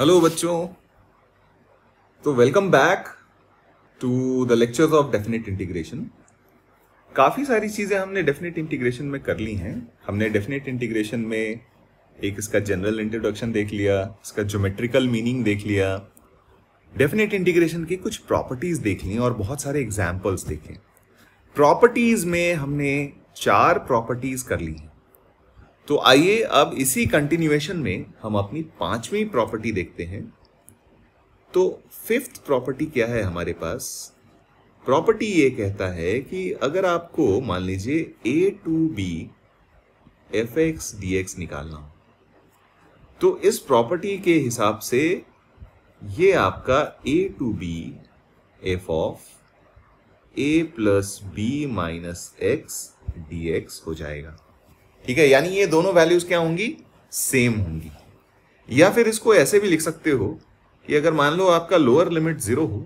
hello बच्चों तो welcome back to the lectures of definite integration काफ़ी सारी चीज़ें हमने डेफिनेट इंटीग्रेशन में कर ली हैं हमने डेफिनेट इंटीग्रेशन में एक इसका जनरल इंट्रोडक्शन देख लिया इसका ज्योमेट्रिकल मीनिंग देख लिया डेफिनेट इंटीग्रेशन की कुछ प्रॉपर्टीज़ देख ली और बहुत सारे एग्जाम्पल्स देखे प्रॉपर्टीज़ में हमने चार प्रॉपर्टीज़ कर ली हैं तो आइए अब इसी कंटिन्यूएशन में हम अपनी पांचवी प्रॉपर्टी देखते हैं तो फिफ्थ प्रॉपर्टी क्या है हमारे पास प्रॉपर्टी ये कहता है कि अगर आपको मान लीजिए A to B F X D X निकालना तो इस प्रॉपर्टी के हिसाब से ये आपका A to B F of A plus B minus x D X हो जाएगा ठीक है यानी ये दोनों वैल्यूज क्या होंगी सेम होंगी या फिर इसको ऐसे भी लिख सकते हो कि अगर मान लो आपका लोअर लिमिट जीरो हो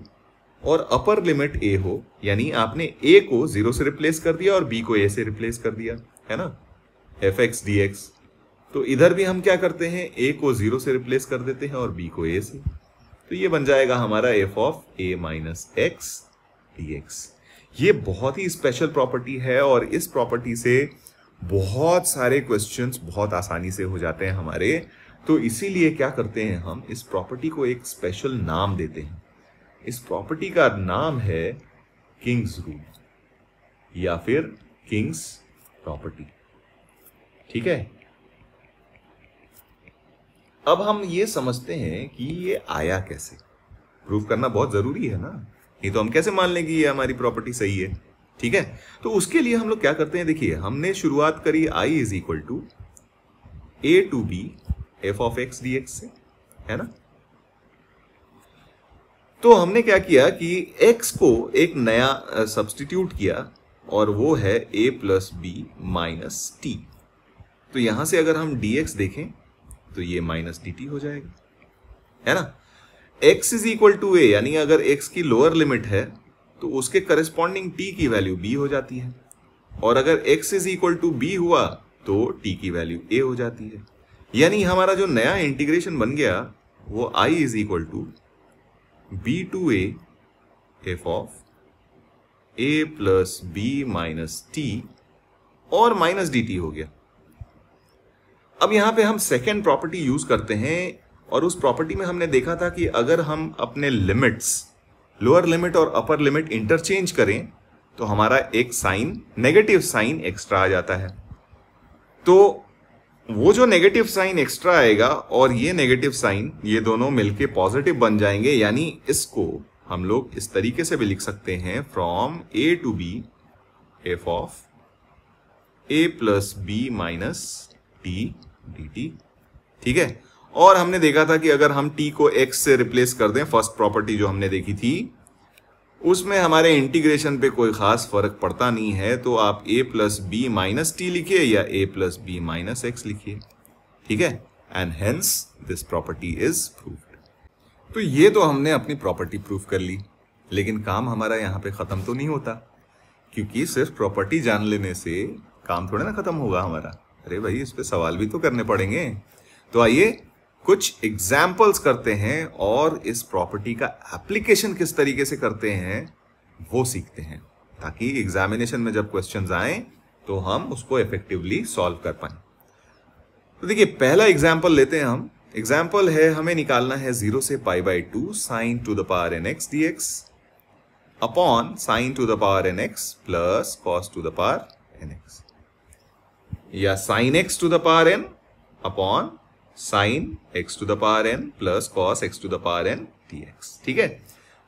और अपर लिमिट ए हो यानी आपने ए को जीरो से रिप्लेस कर दिया और बी को ए से रिप्लेस कर दिया है ना एफ एक्स डी एक्स तो इधर भी हम क्या करते हैं ए को जीरो से रिप्लेस कर देते हैं और बी को ए से तो ये बन जाएगा हमारा F of A minus x D x ये बहुत ही स्पेशल प्रॉपर्टी है और इस प्रॉपर्टी से बहुत सारे क्वेश्चंस बहुत आसानी से हो जाते हैं हमारे तो इसीलिए क्या करते हैं हम इस प्रॉपर्टी को एक स्पेशल नाम देते हैं इस प्रॉपर्टी का नाम है किंग्स रूल या फिर किंग्स प्रॉपर्टी ठीक है अब हम ये समझते हैं कि ये आया कैसे प्रूफ करना बहुत जरूरी है ना नहीं तो हम कैसे मान लेंगे ये हमारी प्रॉपर्टी सही है ठीक है तो उसके लिए हम लोग क्या करते हैं देखिए हमने शुरुआत करी I is equal to A to B F of X D X से है ना तो हमने क्या किया कि x को एक नया सब्सटीट्यूट किया और वो है a plus B minus T तो यहां से अगर हम dx देखें तो ये माइनस डी हो जाएगा है ना x is equal to A यानी अगर x की लोअर लिमिट है तो उसके करस्पॉन्डिंग टी की वैल्यू बी हो जाती है और अगर X is equal to B हुआ तो टी की वैल्यू ए हो जाती है यानी हमारा जो नया इंटीग्रेशन बन गया वो I is equal to B to A F of A plus B minus T और माइनस डी टी हो गया अब यहां पे हम सेकेंड प्रॉपर्टी यूज करते हैं और उस प्रॉपर्टी में हमने देखा था कि अगर हम अपने लिमिट्स लोअर लिमिट और अपर लिमिट इंटरचेंज करें तो हमारा एक साइन नेगेटिव साइन एक्स्ट्रा आ जाता है तो वो जो नेगेटिव साइन एक्स्ट्रा आएगा और ये नेगेटिव साइन ये दोनों मिलके पॉजिटिव बन जाएंगे यानी इसको हम लोग इस तरीके से भी लिख सकते हैं from A to B F of A plus B minus T D T ठीक है और हमने देखा था कि अगर हम टी को एक्स से रिप्लेस कर दें फर्स्ट प्रॉपर्टी जो हमने देखी थी उसमें हमारे इंटीग्रेशन पे कोई खास फर्क पड़ता नहीं है तो आप A plus B minus T लिखिए या A plus B minus X लिखिए ठीक है and hence this property is proof तो ये तो हमने अपनी प्रॉपर्टी प्रूफ कर ली लेकिन काम हमारा यहाँ पे ख़त्म तो नहीं होता क्योंकि सिर्फ प्रॉपर्टी जान लेने से काम थोड़ा ना ख़त्म होगा हमारा अरे भाई इस पर सवाल भी तो करने पड़ेंगे तो आइए कुछ एग्जाम्पल्स करते हैं और इस प्रॉपर्टी का एप्लीकेशन किस तरीके से करते हैं वो सीखते हैं ताकि एग्जामिनेशन में जब क्वेश्चन आए तो हम उसको इफेक्टिवली सॉल्व कर पाए तो देखिए पहला एग्जाम्पल लेते हैं हम एग्जाम्पल है हमें निकालना है जीरो से pi by two sine to the power N X D x upon sine to the power N X plus cos to the power N X या sine X to the power N upon sine X to the power N plus cos X to the power N T X ठीक है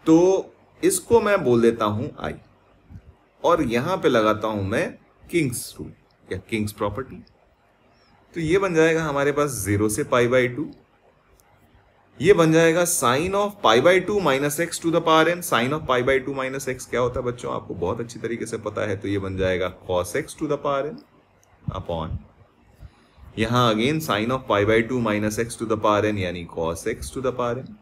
तो इसको मैं बोल देता हूं आई और यहां पे लगाता हूं मैं किंग्स रूल या किंग्स प्रॉपर्टी तो ये बन जाएगा हमारे पास जीरो से पाई बाई टू ये बन जाएगा sine of pi by two minus X to the power N sine of pi by two minus X क्या होता है बच्चों आपको बहुत अच्छी तरीके से पता है तो ये बन जाएगा cos X to the power N upon यहां again sine of pi by two minus X to the power N यानी cos X to the power N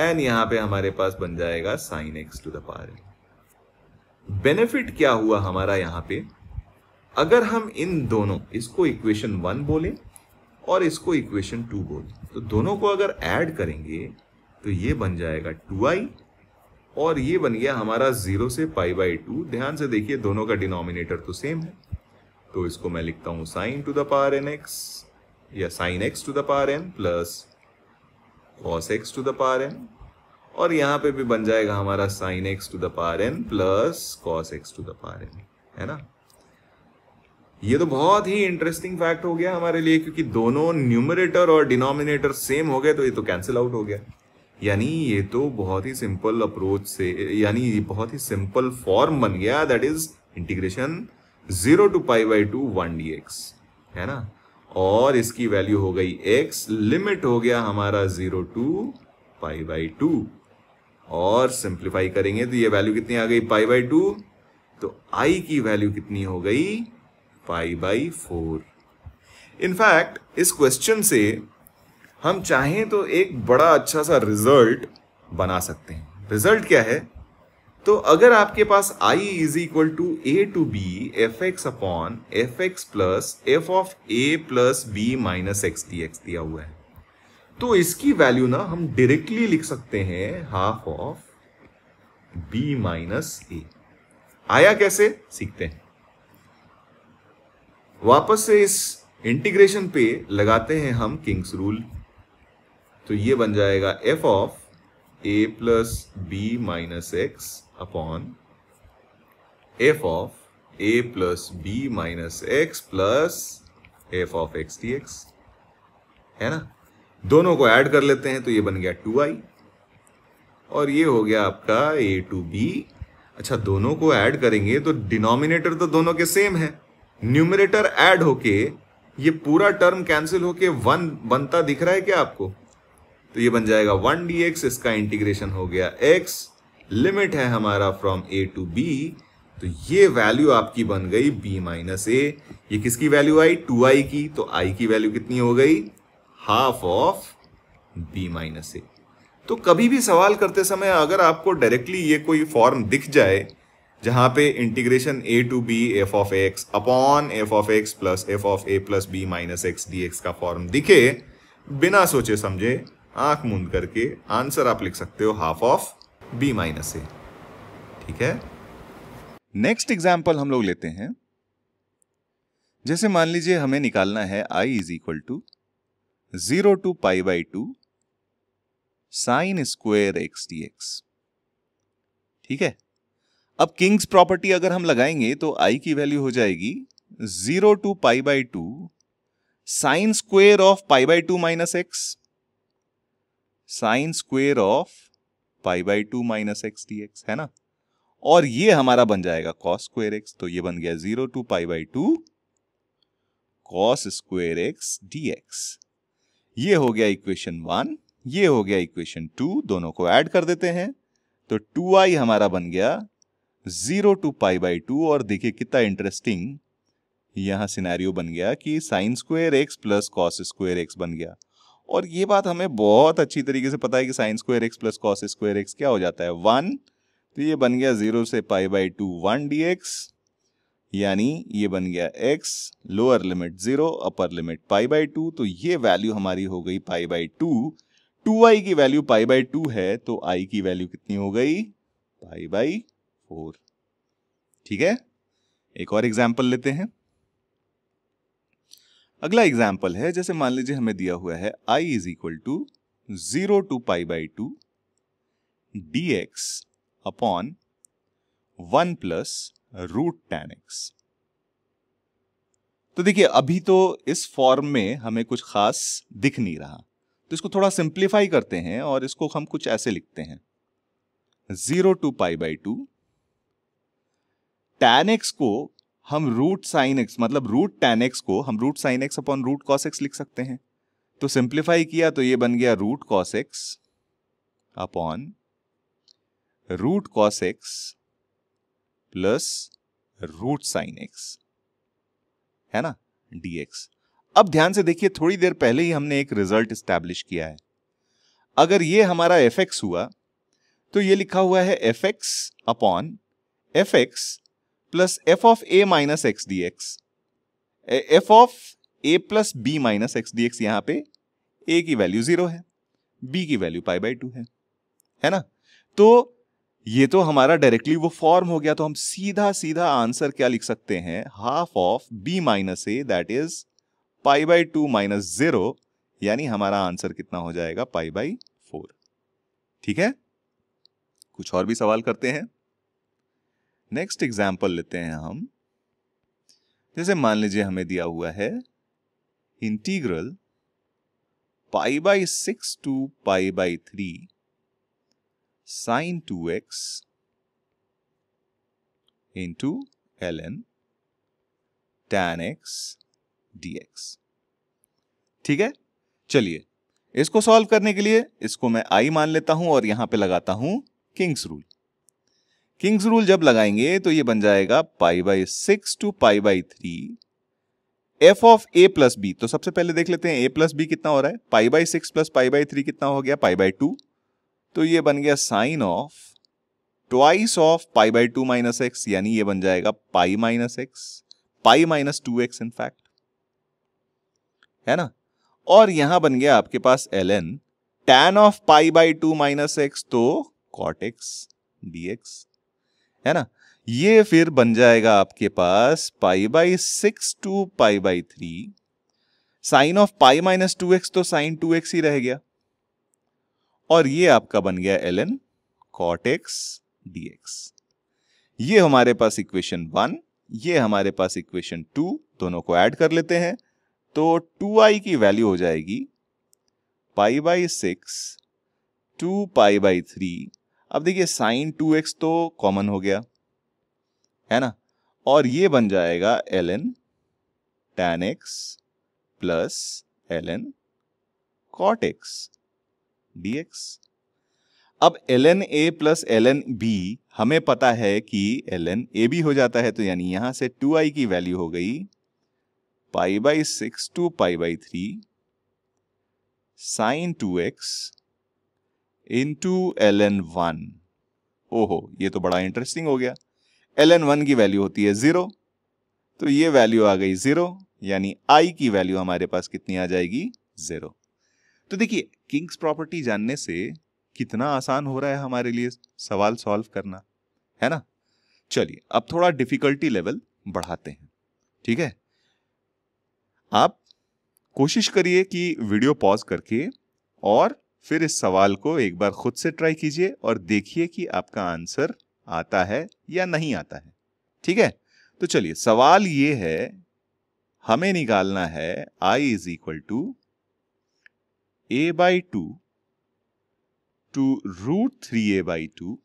N यहां पे हमारे पास बन जाएगा sine X to the power N benefit क्या हुआ हमारा यहाँ पे अगर हम इन दोनों इसको इक्वेशन वन बोले और इसको इक्वेशन टू बोले तो दोनों को अगर ऐड करेंगे तो ये बन जाएगा टू आई और ये बन गया हमारा जीरो से पाई बाई टू ध्यान से देखिए दोनों का डिनोमिनेटर तो सेम है तो इसको मैं लिखता हूं sine to the power N X या sine X to the power N plus cos X to the power N और यहां पे भी बन जाएगा हमारा sine X to the power N plus cos X to the power N है ना ये तो बहुत ही इंटरेस्टिंग फैक्ट हो गया हमारे लिए क्योंकि दोनों न्यूमरेटर और डिनोमिनेटर सेम हो गए तो ये तो कैंसिल आउट हो गया यानी ये तो बहुत ही सिंपल अप्रोच से यानी ये बहुत ही सिंपल फॉर्म बन गया that is integration zero to pi by two one D x है ना और इसकी वैल्यू हो गई x लिमिट हो गया हमारा zero to pi by two और सिंप्लीफाई करेंगे तो ये वैल्यू कितनी आ गई पाई बाई टू तो i की वैल्यू कितनी हो गई पाई बाई फोर इनफैक्ट इस क्वेश्चन से हम चाहें तो एक बड़ा अच्छा सा रिजल्ट बना सकते हैं रिजल्ट क्या है तो अगर आपके पास i is equal to A to B F x upon F x plus F of A plus B minus X T X दिया हुआ है तो इसकी वैल्यू ना हम डायरेक्टली लिख सकते हैं half of B minus A आया कैसे सीखते हैं वापस से इस इंटीग्रेशन पे लगाते हैं हम किंग्स रूल तो ये बन जाएगा F of A plus B minus X upon f of a plus b minus X plus F of X D x है ना दोनों को ऐड कर लेते हैं तो ये बन गया टू आई और ये हो गया आपका ए टू बी अच्छा दोनों को ऐड करेंगे तो डिनोमिनेटर तो दोनों के सेम है न्यूमिनेटर ऐड होके ये पूरा टर्म कैंसिल होके वन बनता दिख रहा है क्या आपको तो ये बन जाएगा वन डी एक्स इसका इंटीग्रेशन हो गया एक्स लिमिट है हमारा फ्रॉम ए टू बी तो ये वैल्यू आपकी बन गई बी माइनस ए ये किसकी वैल्यू आई टू आई की तो आई की वैल्यू कितनी हो गई हाफ ऑफ बी माइनस ए तो कभी भी सवाल करते समय अगर आपको डायरेक्टली ये कोई फॉर्म दिख जाए जहां पे integration A to B F of X upon F of X plus F of A plus B minus x D X का फॉर्म दिखे बिना सोचे समझे आंख मूंद करके आंसर आप लिख सकते हो half of B minus A ठीक है नेक्स्ट एग्जाम्पल हम लोग लेते हैं जैसे मान लीजिए हमें निकालना है I is equal to zero to pi by two sine square x D x ठीक है अब किंग्स प्रॉपर्टी अगर हम लगाएंगे तो आई की वैल्यू हो जाएगी zero to pi by two sine square of pi by two minus x sine square of pi by two minus x D x है ना और ये हमारा बन जाएगा कॉस स्क्वेयर एक्स तो ये बन गया zero to pi by two cos square x D x ये हो गया इक्वेशन वन ये हो गया इक्वेशन टू दोनों को ऐड कर देते हैं तो टू आई हमारा बन गया zero to pi by two और देखिए कितना इंटरेस्टिंग यहां सिनेरियो बन गया कि sine square x plus cos square x बन गया और ये बात हमें बहुत अच्छी तरीके से पता है कि sine square x plus cos square x क्या हो जाता है वन तो ये बन गया जीरो से pi by two one D x यानी ये बन गया x lower limit zero upper limit pi by two तो ये वैल्यू हमारी हो गई pi by two two I की वैल्यू पाई बाई टू है तो आई की वैल्यू कितनी हो गई पाई बाई फोर ठीक है एक और एग्जाम्पल लेते हैं अगला एग्जाम्पल है जैसे मान लीजिए हमें दिया हुआ है I is equal to zero to pi by two d x upon one plus root tan x तो देखिए अभी तो इस फॉर्म में हमें कुछ खास दिख नहीं रहा तो इसको थोड़ा सिंप्लीफाई करते हैं और इसको हम कुछ ऐसे लिखते हैं zero to pi by two tan x को हम रूट साइन एक्स मतलब रूट टेन एक्स को हम root sine x upon root cos x लिख सकते हैं तो सिंप्लीफाई किया तो ये बन गया root cos x upon root cos x plus root sine x है ना एक्स अब ध्यान से देखिए थोड़ी देर पहले ही हमने एक रिजल्ट स्टैब्लिश किया है अगर ये हमारा एफ हुआ तो ये लिखा हुआ है f x upon F x plus F of A minus x D x f of A plus B minus x D x यहाँ पे ए की वैल्यू जीरो है बी की वैल्यू पाई बाई टू है है ना तो ये तो हमारा डायरेक्टली वो फॉर्म हो गया तो हम सीधा सीधा आंसर क्या लिख सकते हैं half of B minus a that is pi by two minus zero यानी हमारा आंसर कितना हो जाएगा पाई बाई फोर ठीक है कुछ और भी सवाल करते हैं नेक्स्ट एग्जाम्पल लेते हैं हम जैसे मान लीजिए हमें दिया हुआ है integral pi by six to pi by three sine two x into l n tan x D x ठीक है चलिए इसको सॉल्व करने के लिए इसको मैं आई मान लेता हूं और यहां पे लगाता हूं किंग्स रूल किंग्स रूल जब लगाएंगे तो ये बन जाएगा pi by six to pi by three f of A plus b तो सबसे पहले देख लेते हैं ए प्लस बी कितना हो रहा है pi by six plus pi by three कितना हो गया पाई बाई टू तो ये बन गया sine of twice of pi by two minus x यानी ये बन जाएगा pi minus x pi minus two x in fact है ना और यहां बन गया आपके पास l n tan of pi by two minus x तो कॉट एक्स डी एक्स है ना ये फिर बन जाएगा आपके पास pi by six to pi by three sine of pi minus two x तो साइन टू एक्स ही रह गया और ये आपका बन गया l n cot x D x ये हमारे पास इक्वेशन वन ये हमारे पास इक्वेशन टू दोनों को ऐड कर लेते हैं तो टू आई की वैल्यू हो जाएगी pi by six to pi by three अब देखिए साइन टू एक्स तो कॉमन हो गया है ना और ये बन जाएगा l n tan x plus l n cot x D x अब l n a plus l n b हमें पता है कि एल एन ए बी हो जाता है तो यानी यहां से टू आई की वैल्यू हो गई pi by six to pi by three sine two x into l n one ओहो ये तो बड़ा इंटरेस्टिंग हो गया एल एन वन की वैल्यू होती है ज़ीरो तो ये वैल्यू आ गई ज़ीरो यानी आई की वैल्यू हमारे पास कितनी आ जाएगी ज़ीरो तो देखिए किंग्स प्रॉपर्टी जानने से कितना आसान हो रहा है हमारे लिए सवाल सॉल्व करना है ना चलिए अब थोड़ा डिफिकल्टी लेवल बढ़ाते हैं ठीक है आप कोशिश करिए कि वीडियो पॉज करके और फिर इस सवाल को एक बार खुद से ट्राई कीजिए और देखिए कि आपका आंसर आता है या नहीं आता है ठीक है तो चलिए सवाल ये है हमें निकालना है I is equal to a by two to root three a by two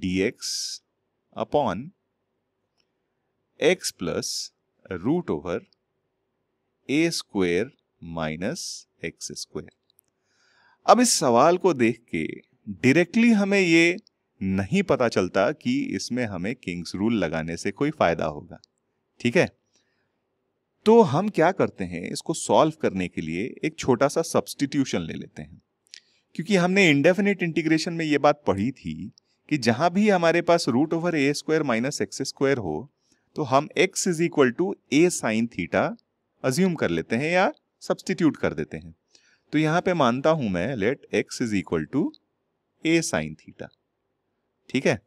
d x upon x plus root over a square minus x square अब इस सवाल को देख के डायरेक्टली हमें ये नहीं पता चलता कि इसमें हमें किंग्स रूल लगाने से कोई फायदा होगा ठीक है तो हम क्या करते हैं इसको सॉल्व करने के लिए एक छोटा सा सब्सटीट्यूशन ले लेते हैं क्योंकि हमने इंडेफिनिट इंटीग्रेशन में ये बात पढ़ी थी कि जहां भी हमारे पास root over a square minus x square हो तो हम x is equal to a sine theta assume कर लेते हैं या सब्सटीट्यूट कर देते हैं तो यहां पे मानता हूं मैं let x is equal to a sine theta ठीक है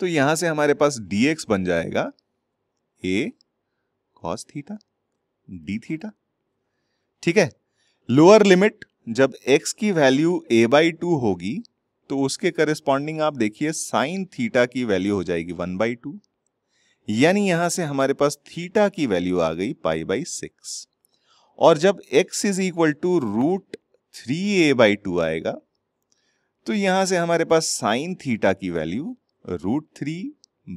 तो यहां से हमारे पास dx बन जाएगा a cos theta d theta ठीक है लोअर लिमिट जब x की वैल्यू a बाई टू होगी तो उसके करेस्पॉन्डिंग आप देखिए साइन थीटा की वैल्यू हो जाएगी वन बाई टू यानी यहां से हमारे पास थीटा की वैल्यू आ गई पाई बाई सिक्स और जब x is equal to root three a by two आएगा तो यहां से हमारे पास साइन थीटा की value root three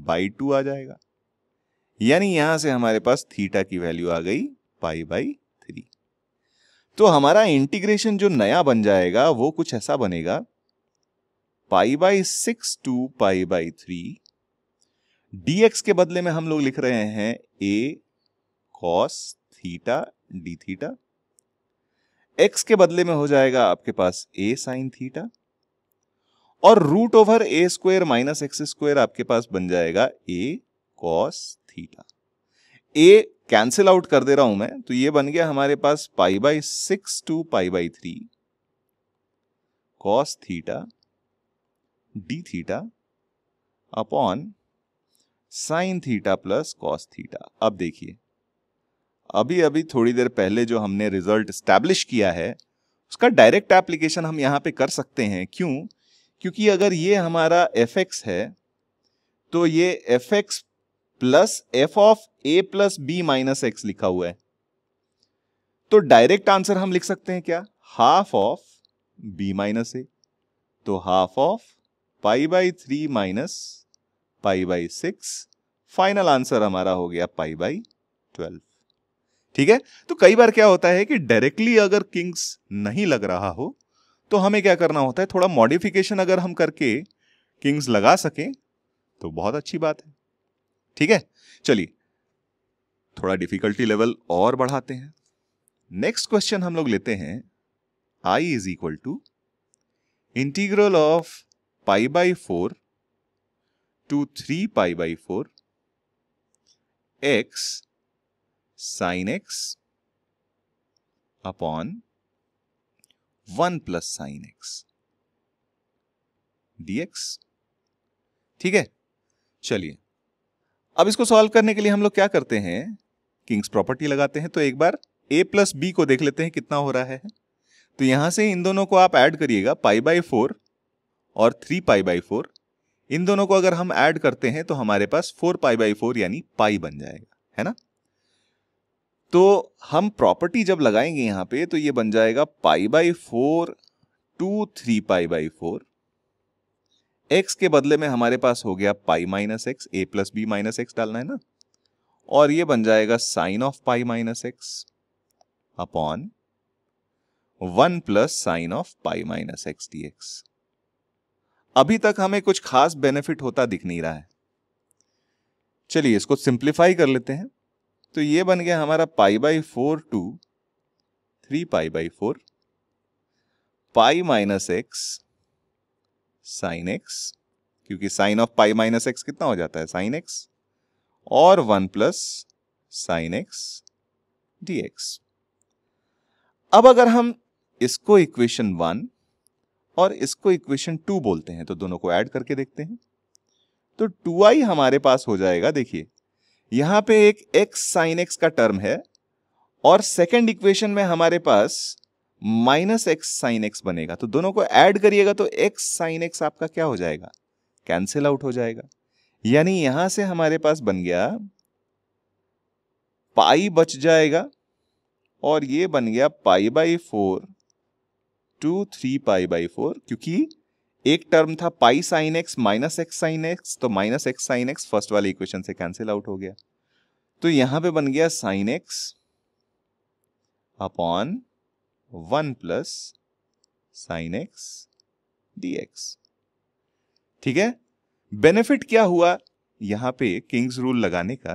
by two आ जाएगा यानी यहां से हमारे पास थीटा की वैल्यू आ गई पाई बाई थ्री तो हमारा इंटीग्रेशन जो नया बन जाएगा वो कुछ ऐसा बनेगा pi by six to pi by three d x के बदले में हम लोग लिख रहे हैं a cos theta d theta x के बदले में हो जाएगा आपके पास ए साइन थीटा और root over a square minus x square आपके पास बन जाएगा a cos theta a cancel out कर दे रहा हूं मैं तो ये बन गया हमारे पास pi by six to pi by three cos theta d theta upon sine theta plus cos theta अब देखिए अभी अभी थोड़ी देर पहले जो हमने रिजल्ट स्टैब्लिश किया है उसका डायरेक्ट एप्लीकेशन हम यहाँ पे कर सकते हैं क्यों क्योंकि अगर ये हमारा एफ है तो ये f x plus F of A plus B minus x लिखा हुआ है तो डायरेक्ट आंसर हम लिख सकते हैं क्या हाफ ऑफ बी माइनस ए तो half of pi by three minus pi by six final answer हमारा हो गया पाई बाई ट्वेल्व ठीक है तो कई बार क्या होता है कि डायरेक्टली अगर किंग्स नहीं लग रहा हो तो हमें क्या करना होता है थोड़ा मॉडिफिकेशन अगर हम करके किंग्स लगा सकें तो बहुत अच्छी बात है ठीक है चलिए थोड़ा डिफिकल्टी लेवल और बढ़ाते हैं नेक्स्ट क्वेश्चन हम लोग लेते हैं I is equal to integral of pi by four to three pi by four x sine x upon one plus sine x d x ठीक है चलिए अब इसको सॉल्व करने के लिए हम लोग क्या करते हैं किंग्स प्रॉपर्टी लगाते हैं तो एक बार ए प्लस बी को देख लेते हैं कितना हो रहा है तो यहां से इन दोनों को आप ऐड करिएगा पाई बाई फोर और थ्री पाई बाई फोर इन दोनों को अगर हम ऐड करते हैं तो हमारे पास फोर पाई बाई फोर यानी पाई बन जाएगा है ना तो हम प्रॉपर्टी जब लगाएंगे यहाँ पे तो ये बन जाएगा pi by four to three pi by four x के बदले में हमारे पास हो गया pi minus x a plus B minus x डालना है ना और ये बन जाएगा sine of pi minus x upon one plus sine of pi minus x D x अभी तक हमें कुछ खास बेनिफिट होता दिख नहीं रहा है चलिए इसको सिंप्लीफाई कर लेते हैं तो ये बन गया हमारा pi by four to three pi by four pi minus x sine x क्योंकि sine of pi minus x कितना हो जाता है साइन एक्स और one plus sine x D x अब अगर हम इसको इक्वेशन वन और इसको इक्वेशन टू बोलते हैं तो दोनों को ऐड करके देखते हैं तो टू आई हमारे पास हो जाएगा देखिए यहां पे एक एक्स साइन एक्स का टर्म है और सेकेंड इक्वेशन में हमारे पास माइनस एक्स साइन एक्स बनेगा तो दोनों को ऐड करिएगा तो एक्स साइन एक्स आपका क्या हो जाएगा कैंसिल आउट हो जाएगा यानी यहां से हमारे पास बन गया पाई बच जाएगा और ये बन गया pi by four to three pi by four क्योंकि एक टर्म था pi sine x minus x sine x तो minus x sine x first वाले इक्वेशन से कैंसिल आउट हो गया तो यहां पे बन गया sine x upon one plus sine x D x ठीक है बेनिफिट क्या हुआ यहां पे किंग्स रूल लगाने का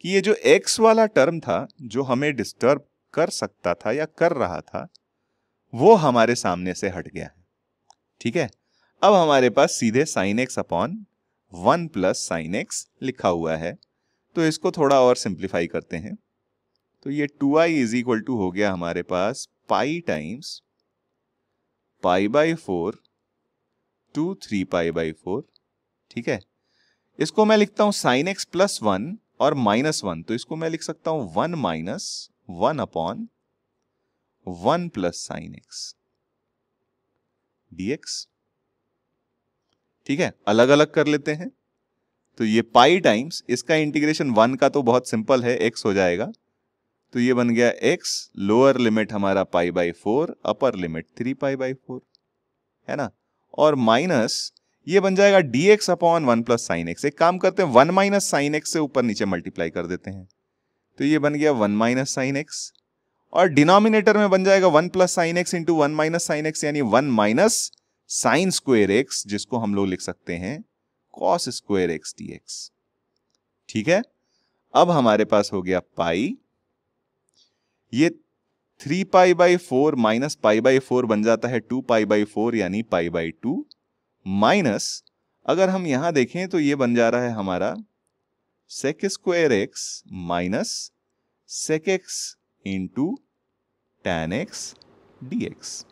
कि ये जो एक्स वाला टर्म था जो हमें डिस्टर्ब कर सकता था या कर रहा था वो हमारे सामने से हट गया है ठीक है अब हमारे पास सीधे sine x upon one plus sine x लिखा हुआ है तो इसको थोड़ा और सिंप्लीफाई करते हैं तो ये two I is equal to हो गया हमारे पास pi times pi by four to three pi by four ठीक है इसको मैं लिखता हूं साइन एक्स प्लस वन और माइनस वन तो इसको मैं लिख सकता हूं one minus one upon one plus sine x d x ठीक है अलग अलग कर लेते हैं तो ये पाई टाइम्स इसका इंटीग्रेशन वन का तो बहुत सिंपल है एक्स हो जाएगा तो ये बन गया एक्स लोअर लिमिट हमारा pi by four upper limit three pi by four है ना और माइनस ये बन जाएगा d x upon one plus sine x एक काम करते हैं वन माइनस साइन एक्स से ऊपर नीचे मल्टीप्लाई कर देते हैं तो ये बन गया वन माइनस साइन एक्स और डिनोमिनेटर में बन जाएगा one plus sine x into one minus sine x यानी one minus sine square x जिसको हम लोग लिख सकते हैं cos square x D x ठीक है अब हमारे पास हो गया पाई ये three pi by four minus pi by four बन जाता है टू पाई बाई फोर यानी पाई बाई टू माइनस अगर हम यहां देखें तो ये बन जा रहा है हमारा sec square x minus sec x into tan x D x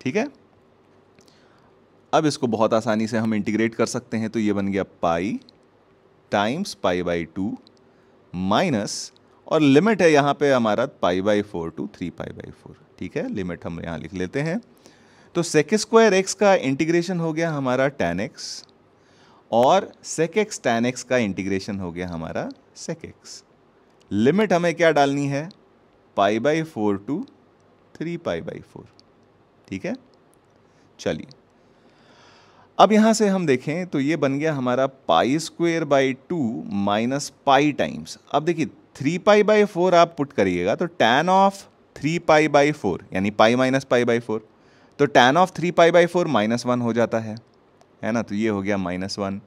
ठीक है अब इसको बहुत आसानी से हम इंटीग्रेट कर सकते हैं तो ये बन गया pi times pi by two minus और लिमिट है यहाँ पे हमारा pi by four to three pi by four ठीक है लिमिट हम यहाँ लिख लेते हैं तो सेक स्क्वायर एक्स का इंटीग्रेशन हो गया हमारा टेन एक्स और सेक एक्स टेन एक्स का इंटीग्रेशन हो गया हमारा सेक एक्स लिमिट हमें क्या डालनी है pi by four to three pi by four ठीक है चलिए अब यहाँ से हम देखें तो ये बन गया हमारा pi square by two minus pi times अब देखिए थ्री पाई बाई फोर आप पुट करिएगा तो tan of three pi by four यानी pi minus pi by four तो tan of three pi by four minus one हो जाता है है ना तो ये हो गया minus one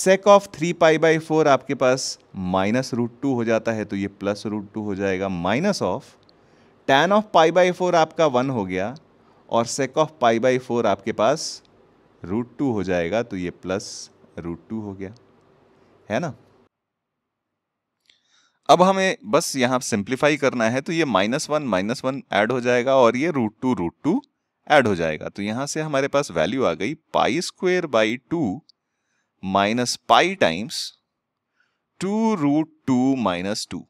sec of three pi by four आपके पास माइनस रूट टू हो जाता है तो ये प्लस रूट टू हो जाएगा minus of tan of pi by four आपका वन हो गया और sec of pi by four आपके पास रूट टू हो जाएगा तो ये प्लस रूट टू हो गया है ना अब हमें बस यहां सिंप्लीफाई करना है तो ये minus one minus one add हो जाएगा और ये root two root two add हो जाएगा तो यहां से हमारे पास वैल्यू आ गई pi square by two minus pi times two root two minus two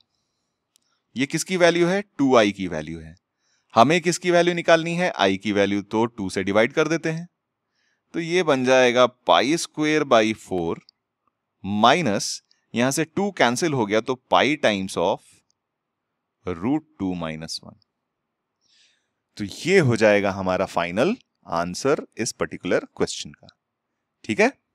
ये किसकी वैल्यू है टू आई की वैल्यू है हमें किसकी वैल्यू निकालनी है आई की वैल्यू तो टू से डिवाइड कर देते हैं तो ये बन जाएगा pi square by four minus यहां से टू कैंसिल हो गया तो pi times of root two minus one तो ये हो जाएगा हमारा फाइनल आंसर इस पर्टिकुलर क्वेश्चन का ठीक है